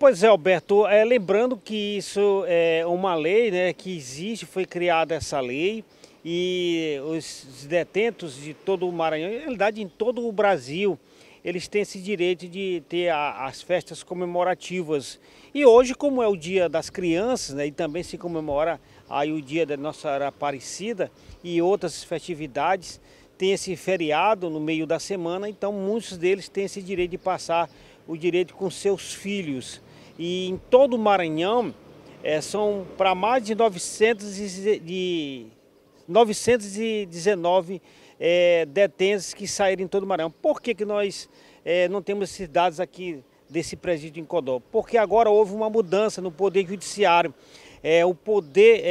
Pois é, Alberto, é, lembrando que isso é uma lei né, que existe, foi criada essa lei e os detentos de todo o Maranhão, na realidade em todo o Brasil, eles têm esse direito de ter a, as festas comemorativas. E hoje, como é o Dia das Crianças, né, e também se comemora aí o Dia da Nossa Aparecida e outras festividades, tem esse feriado no meio da semana, então muitos deles têm esse direito de passar o direito com seus filhos e em todo o Maranhão é, são para mais de, 900 de 919 é, eh, detentos que saíram em todo o Maranhão. Por que, que nós é, não temos esses dados aqui desse presídio em Codó? Porque agora houve uma mudança no Poder Judiciário. É, o Poder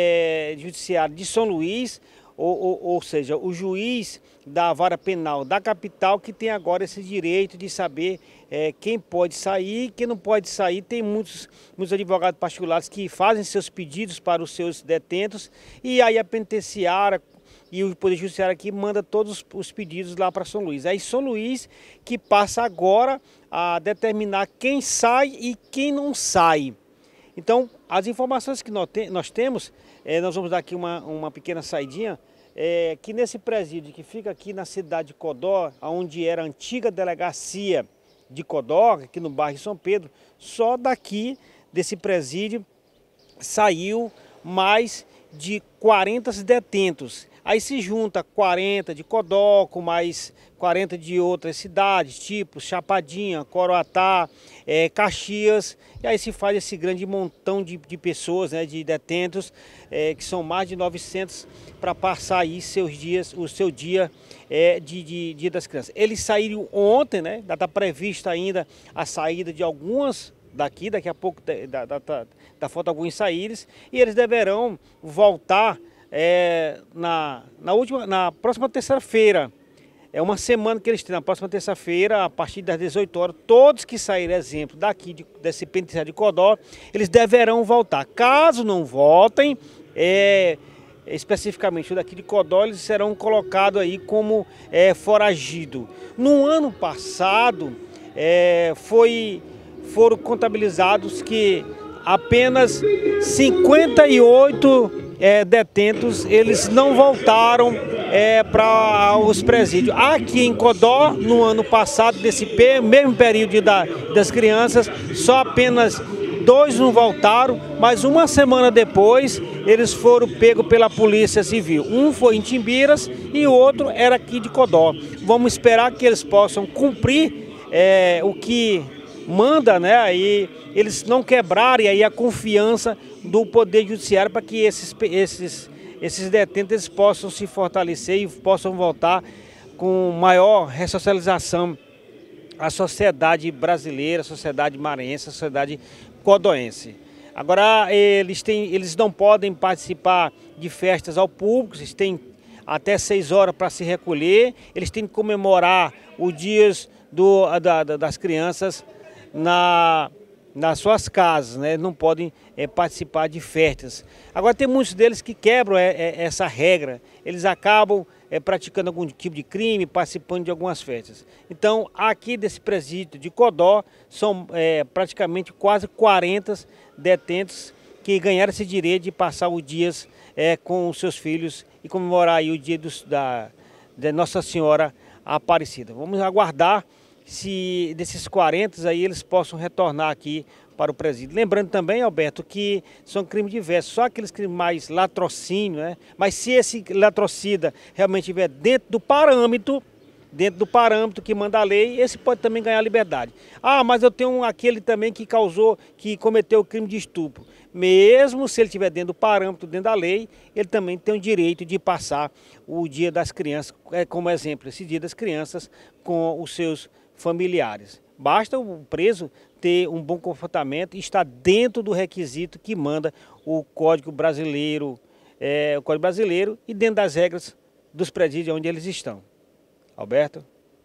Judiciário de São Luís ou, ou, ou seja, o juiz da vara penal da capital que tem agora esse direito de saber é, quem pode sair quem não pode sair. Tem muitos, muitos advogados particulares que fazem seus pedidos para os seus detentos e aí a penitenciária e o Poder Judiciário aqui manda todos os pedidos lá para São Luís. Aí São Luís que passa agora a determinar quem sai e quem não sai. Então, as informações que nós, nós temos, é, nós vamos dar aqui uma, uma pequena saidinha, é, que nesse presídio que fica aqui na cidade de Codó, onde era a antiga delegacia de Codó, aqui no bairro de São Pedro, só daqui desse presídio saiu mais de 40 detentos. Aí se junta 40 de Codoco, mais 40 de outras cidades, tipo Chapadinha, Coroatá, é, Caxias. E aí se faz esse grande montão de, de pessoas, né, de detentos, é, que são mais de 900, para passar aí seus dias, o seu dia é, de, de Dia das Crianças. Eles saíram ontem, né, está prevista ainda a saída de algumas daqui, daqui a pouco da, da, da, tá, tá da alguns saíres, e eles deverão voltar é, na, na, última, na próxima terça-feira. É uma semana que eles têm, na próxima terça-feira, a partir das 18 horas, todos que saírem, exemplo, daqui de, desse penitenciário de Codó, eles deverão voltar. Caso não voltem, é, especificamente daqui de Codó, eles serão colocados aí como é, foragido. No ano passado, é, foi foram contabilizados que apenas 58 é, detentos, eles não voltaram é, para os presídios. Aqui em Codó, no ano passado, desse mesmo período da, das crianças, só apenas dois não voltaram, mas uma semana depois eles foram pegos pela Polícia Civil. Um foi em Timbiras e o outro era aqui de Codó. Vamos esperar que eles possam cumprir é, o que manda né, aí eles não quebrarem aí a confiança do Poder Judiciário para que esses, esses, esses detentos possam se fortalecer e possam voltar com maior ressocialização à sociedade brasileira, à sociedade maranhense, à sociedade codoense. Agora, eles, têm, eles não podem participar de festas ao público, eles têm até seis horas para se recolher, eles têm que comemorar os dias do, da, das crianças na, nas suas casas, né? não podem é, participar de festas. Agora tem muitos deles que quebram é, é, essa regra, eles acabam praticando algum tipo de crime, participando de algumas festas. Então aqui desse presídio de Codó são praticamente quase 40 detentos que ganharam esse direito de passar os dias com os seus filhos e comemorar o dia dos, da, da Nossa Senhora Aparecida. Vamos aguardar se desses 40 aí eles possam retornar aqui para o presídio. Lembrando também, Alberto, que são crimes diversos, só aqueles crimes mais latrocínio, né? Mas se esse latrocida realmente estiver dentro do parâmetro dentro do parâmetro que manda a lei, esse pode também ganhar liberdade. Ah, mas eu tenho aquele também que causou, que cometeu o crime de estupro. Mesmo se ele estiver dentro do parâmetro, dentro da lei, ele também tem o direito de passar o dia das crianças, é, como exemplo, esse dia das crianças com os seus familiares. Basta o preso ter um bom comportamento e estar dentro do requisito que manda o Código Brasileiro, é, o Código Brasileiro e dentro das regras dos presídios onde eles estão. Alberto?